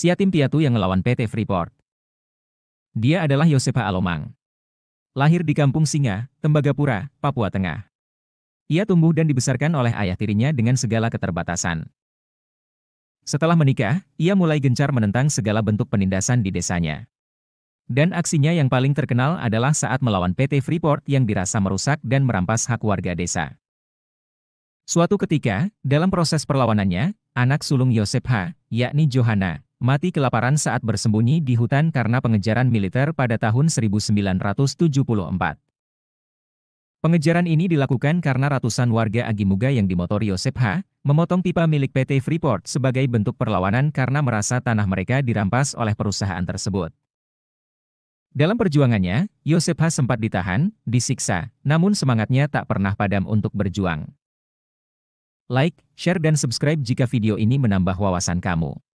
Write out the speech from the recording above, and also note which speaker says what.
Speaker 1: Siatim Piatu yang melawan PT Freeport. Dia adalah Yosepha Alomang. Lahir di Kampung Singa, Tembagapura, Papua Tengah. Ia tumbuh dan dibesarkan oleh ayah tirinya dengan segala keterbatasan. Setelah menikah, ia mulai gencar menentang segala bentuk penindasan di desanya. Dan aksinya yang paling terkenal adalah saat melawan PT Freeport yang dirasa merusak dan merampas hak warga desa. Suatu ketika, dalam proses perlawanannya, anak sulung Yosepha, yakni Johanna, mati kelaparan saat bersembunyi di hutan karena pengejaran militer pada tahun 1974. Pengejaran ini dilakukan karena ratusan warga Agimuga yang dimotori Yosep H. memotong pipa milik PT Freeport sebagai bentuk perlawanan karena merasa tanah mereka dirampas oleh perusahaan tersebut. Dalam perjuangannya, Yosep H. sempat ditahan, disiksa, namun semangatnya tak pernah padam untuk berjuang. Like, share dan subscribe jika video ini menambah wawasan kamu.